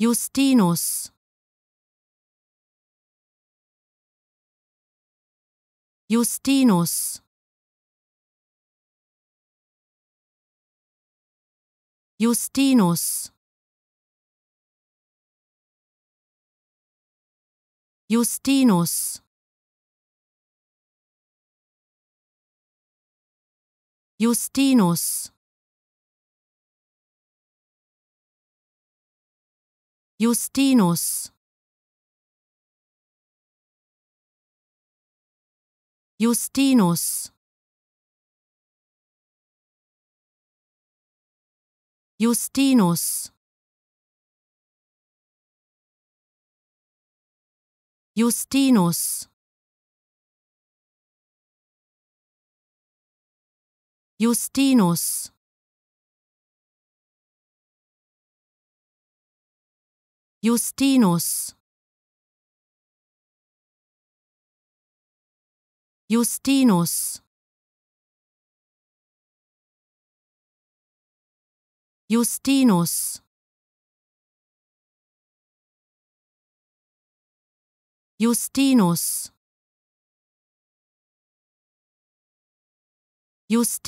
Justinus Justinus Justinus Justinus Justinus Justinus Justinus Justinus Justinus Justinus Justinus Justinus Justinus Justinus Justinus